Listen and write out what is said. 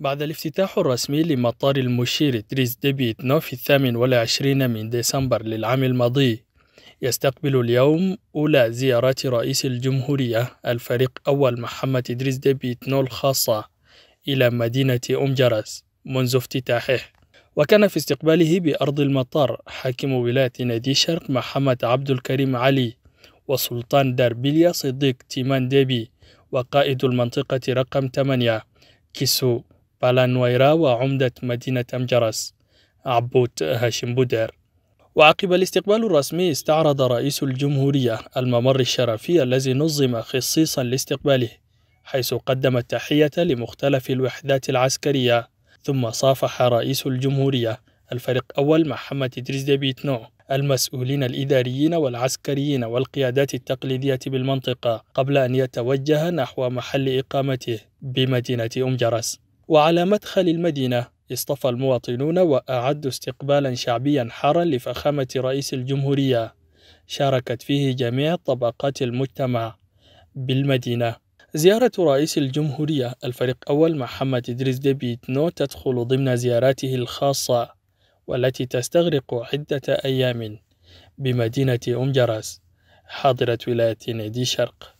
بعد الافتتاح الرسمي لمطار المشير تريز ديبيتنو في الثامن والعشرين من ديسمبر للعام الماضي يستقبل اليوم أولى زيارات رئيس الجمهورية الفريق أول محمد إدريس ديبيتنو الخاصة إلى مدينة أم جرس منذ افتتاحه وكان في استقباله بأرض المطار حاكم ولاية نادي شرق محمد عبد الكريم علي وسلطان داربيليا صديق تيمان ديبي وقائد المنطقة رقم 8 كيسو بالانويرا وعمدة مدينة أمجرس عبوت هاشم بودير وعقب الاستقبال الرسمي استعرض رئيس الجمهورية الممر الشرفي الذي نظم خصيصا لاستقباله حيث قدم التحية لمختلف الوحدات العسكرية ثم صافح رئيس الجمهورية الفريق أول محمد إدريس ديبيتنو المسؤولين الإداريين والعسكريين والقيادات التقليدية بالمنطقة قبل أن يتوجه نحو محل إقامته بمدينة أمجرس وعلى مدخل المدينة اصطفى المواطنون وأعدوا استقبالا شعبيا حارا لفخامة رئيس الجمهورية شاركت فيه جميع طبقات المجتمع بالمدينة زيارة رئيس الجمهورية الفريق أول محمد إدريس نو تدخل ضمن زياراته الخاصة والتي تستغرق عدة أيام بمدينة أم جرس حاضرة ولاية نادي شرق